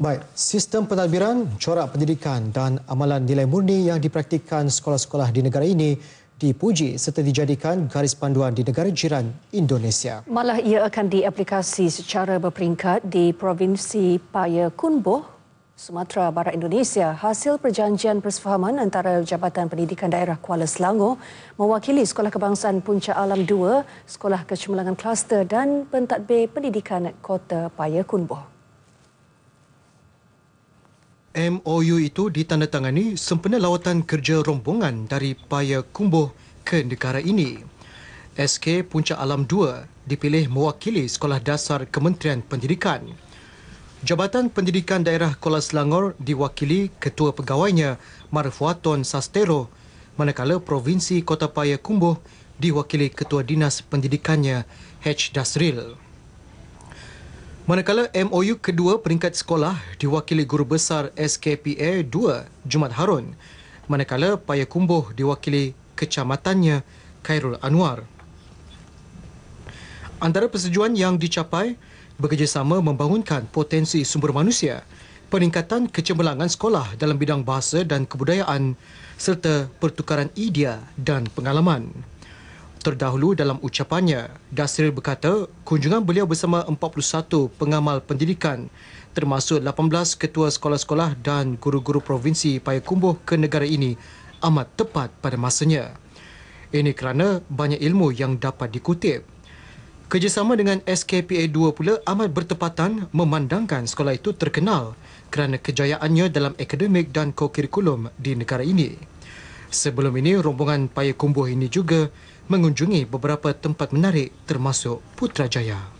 Baik, sistem pentadbiran, corak pendidikan dan amalan nilai murni yang dipraktikkan sekolah-sekolah di negara ini dipuji serta dijadikan garis panduan di negara jiran Indonesia. Malah ia akan diaplikasi secara berperingkat di Provinsi Payakunboh, Sumatera Barat Indonesia. Hasil perjanjian persefahaman antara Jabatan Pendidikan Daerah Kuala Selangor mewakili Sekolah Kebangsaan Puncak Alam II, Sekolah Kecemerlangan Kluster dan Pentadbir Pendidikan Kota Payakunboh. MOU itu ditandatangani sempena lawatan kerja rombongan dari Paya Kumbuh ke negara ini. SK Puncak Alam 2 dipilih mewakili Sekolah Dasar Kementerian Pendidikan. Jabatan Pendidikan Daerah Kuala Selangor diwakili Ketua Pegawainya Marfuaton Sastero manakala Provinsi Kota Paya Kumbuh diwakili Ketua Dinas Pendidikannya H. Dasril. Manakala MOU kedua peringkat sekolah diwakili Guru Besar SKPA 2 Jumat Harun. Manakala Payakumbuh diwakili kecamatannya Khairul Anwar. Antara persetujuan yang dicapai bekerjasama membangunkan potensi sumber manusia, peningkatan kecemerlangan sekolah dalam bidang bahasa dan kebudayaan serta pertukaran idea dan pengalaman terdahulu dalam ucapannya. Dasril berkata, kunjungan beliau bersama 41 pengamal pendidikan termasuk 18 ketua sekolah-sekolah dan guru-guru provinsi Payakumbuh ke negara ini amat tepat pada masanya. Ini kerana banyak ilmu yang dapat dikutip. Kerjasama dengan SKPA 2 pula amat bertepatan memandangkan sekolah itu terkenal kerana kejayaannya dalam akademik dan kokurikulum di negara ini. Sebelum ini, rombongan Payakumbuh ini juga mengunjungi beberapa tempat menarik termasuk Putrajaya.